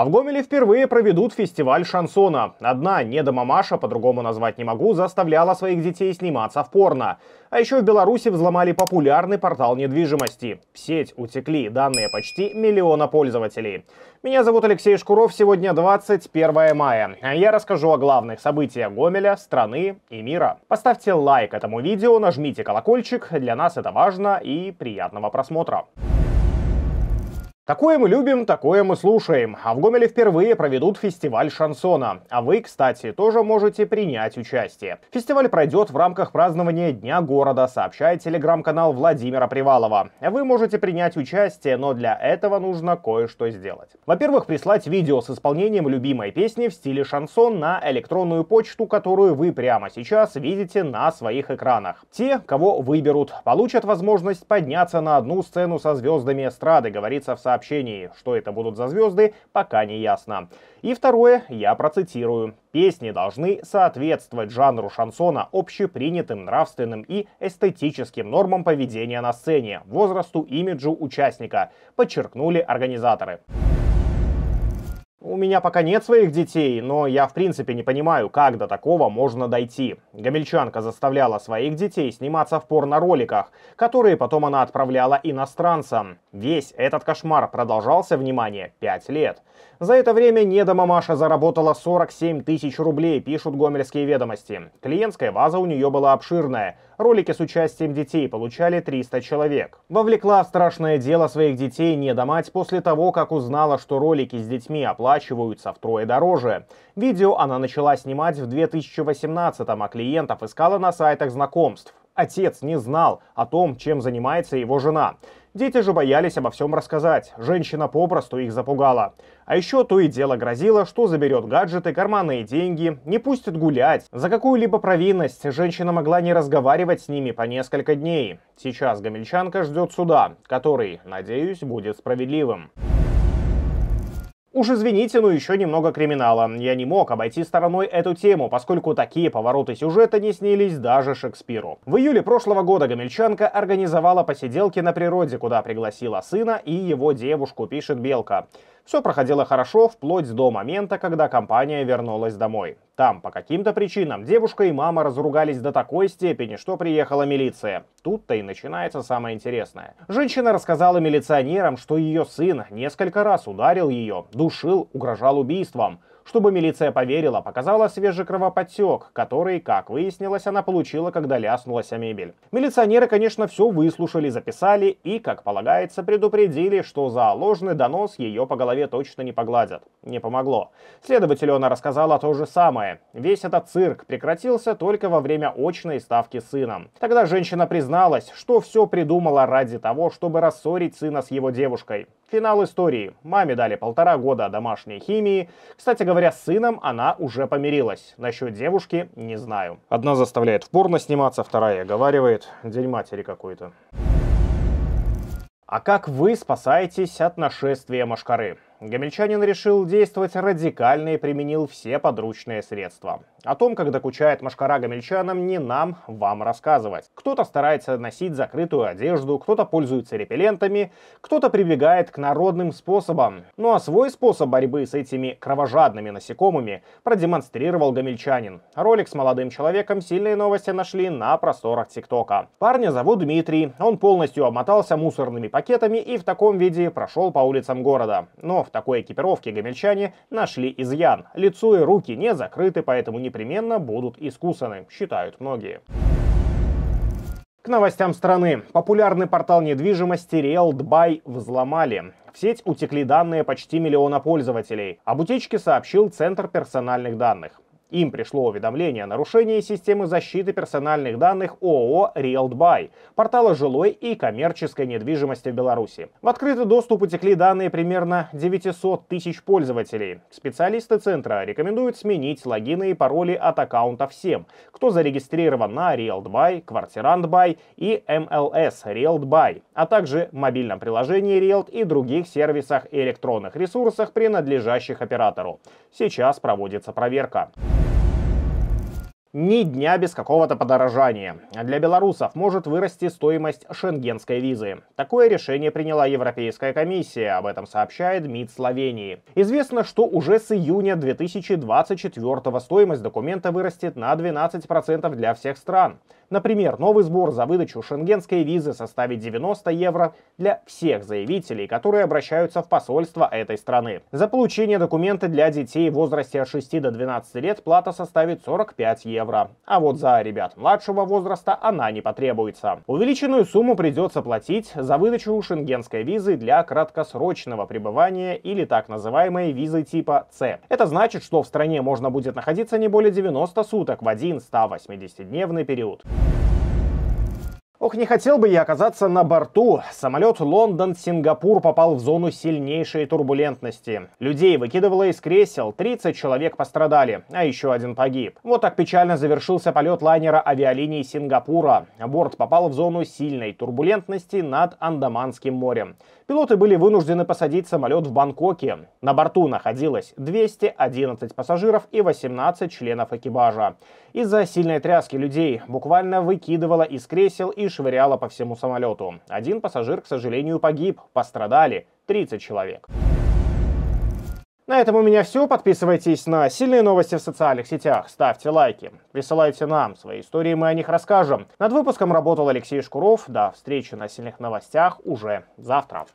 А в Гомеле впервые проведут фестиваль шансона. Одна недомамаша, по-другому назвать не могу, заставляла своих детей сниматься в порно. А еще в Беларуси взломали популярный портал недвижимости. В сеть утекли данные почти миллиона пользователей. Меня зовут Алексей Шкуров, сегодня 21 мая. А я расскажу о главных событиях Гомеля, страны и мира. Поставьте лайк этому видео, нажмите колокольчик, для нас это важно и приятного просмотра. Такое мы любим, такое мы слушаем. А в Гомеле впервые проведут фестиваль шансона. А вы, кстати, тоже можете принять участие. Фестиваль пройдет в рамках празднования Дня города, сообщает телеграм-канал Владимира Привалова. Вы можете принять участие, но для этого нужно кое-что сделать. Во-первых, прислать видео с исполнением любимой песни в стиле шансон на электронную почту, которую вы прямо сейчас видите на своих экранах. Те, кого выберут, получат возможность подняться на одну сцену со звездами эстрады, говорится в сообщении сообщений. Что это будут за звезды, пока не ясно. И второе, я процитирую. Песни должны соответствовать жанру шансона общепринятым нравственным и эстетическим нормам поведения на сцене, возрасту, имиджу участника, подчеркнули организаторы. У меня пока нет своих детей, но я в принципе не понимаю, как до такого можно дойти. Гамельчанка заставляла своих детей сниматься в порно-роликах, которые потом она отправляла иностранцам. Весь этот кошмар продолжался, внимание, 5 лет. За это время Недомамаша заработала 47 тысяч рублей, пишут гомельские ведомости. Клиентская база у нее была обширная. Ролики с участием детей получали 300 человек. Вовлекла в страшное дело своих детей недомать после того, как узнала, что ролики с детьми оплачивают оплачиваются втрое дороже. Видео она начала снимать в 2018-м, а клиентов искала на сайтах знакомств. Отец не знал о том, чем занимается его жена. Дети же боялись обо всем рассказать. Женщина попросту их запугала. А еще то и дело грозило, что заберет гаджеты, карманные деньги, не пустит гулять. За какую-либо провинность женщина могла не разговаривать с ними по несколько дней. Сейчас гамельчанка ждет суда, который, надеюсь, будет справедливым. Уж извините, но еще немного криминала. Я не мог обойти стороной эту тему, поскольку такие повороты сюжета не снились даже Шекспиру. В июле прошлого года Гамельчанка организовала посиделки на природе, куда пригласила сына и его девушку, пишет Белка. Все проходило хорошо вплоть до момента, когда компания вернулась домой. Там по каким-то причинам девушка и мама разругались до такой степени, что приехала милиция. Тут-то и начинается самое интересное. Женщина рассказала милиционерам, что ее сын несколько раз ударил ее, душил, угрожал убийством. Чтобы милиция поверила, показала свежий кровоподтек, который, как выяснилось, она получила, когда ляснулась о мебель. Милиционеры, конечно, все выслушали, записали и, как полагается, предупредили, что за ложный донос ее по голове точно не погладят. Не помогло. Следователю она рассказала то же самое. Весь этот цирк прекратился только во время очной ставки с сыном. Тогда женщина призналась, что все придумала ради того, чтобы рассорить сына с его девушкой. Финал истории. Маме дали полтора года домашней химии. Кстати говоря, с сыном она уже помирилась. Насчет девушки не знаю. Одна заставляет в порно сниматься, вторая оговаривает. День матери какой-то. А как вы спасаетесь от нашествия Машкары? Гамильчанин решил действовать радикально и применил все подручные средства. О том, как докучает машкара гамельчанам, не нам вам рассказывать. Кто-то старается носить закрытую одежду, кто-то пользуется репеллентами, кто-то прибегает к народным способам. Ну а свой способ борьбы с этими кровожадными насекомыми продемонстрировал гамельчанин. Ролик с молодым человеком сильные новости нашли на просторах ТикТока. Парня зовут Дмитрий, он полностью обмотался мусорными пакетами и в таком виде прошел по улицам города. Но в такой экипировке гамельчане нашли изъян. Лицо и руки не закрыты, поэтому не непременно будут искусаны, считают многие. К новостям страны. Популярный портал недвижимости RealDubai взломали. В сеть утекли данные почти миллиона пользователей. Об утечке сообщил Центр персональных данных. Им пришло уведомление о нарушении системы защиты персональных данных ООО RealDby, портала жилой и коммерческой недвижимости в Беларуси. В открытый доступ утекли данные примерно 900 тысяч пользователей. Специалисты центра рекомендуют сменить логины и пароли от аккаунта всем, кто зарегистрирован на RealDby, Квартирантбай и MLS RealDby, а также в мобильном приложении Realt и других сервисах и электронных ресурсах, принадлежащих оператору. Сейчас проводится проверка. Ни дня без какого-то подорожания. Для белорусов может вырасти стоимость шенгенской визы. Такое решение приняла Европейская комиссия, об этом сообщает МИД Словении. Известно, что уже с июня 2024 стоимость документа вырастет на 12% для всех стран. Например, новый сбор за выдачу шенгенской визы составит 90 евро для всех заявителей, которые обращаются в посольство этой страны. За получение документа для детей в возрасте от 6 до 12 лет плата составит 45 евро. А вот за ребят младшего возраста она не потребуется. Увеличенную сумму придется платить за выдачу шенгенской визы для краткосрочного пребывания или так называемой визы типа С. Это значит, что в стране можно будет находиться не более 90 суток в один 180-дневный период. Ох, не хотел бы я оказаться на борту. Самолет Лондон-Сингапур попал в зону сильнейшей турбулентности. Людей выкидывало из кресел, 30 человек пострадали, а еще один погиб. Вот так печально завершился полет лайнера авиалинии Сингапура. Борт попал в зону сильной турбулентности над Андаманским морем. Пилоты были вынуждены посадить самолет в Бангкоке. На борту находилось 211 пассажиров и 18 членов экипажа. Из-за сильной тряски людей буквально выкидывало из кресел и швыряло по всему самолету. Один пассажир, к сожалению, погиб, пострадали 30 человек. На этом у меня все. Подписывайтесь на сильные новости в социальных сетях, ставьте лайки, присылайте нам свои истории, мы о них расскажем. Над выпуском работал Алексей Шкуров. До встречи на сильных новостях уже завтра.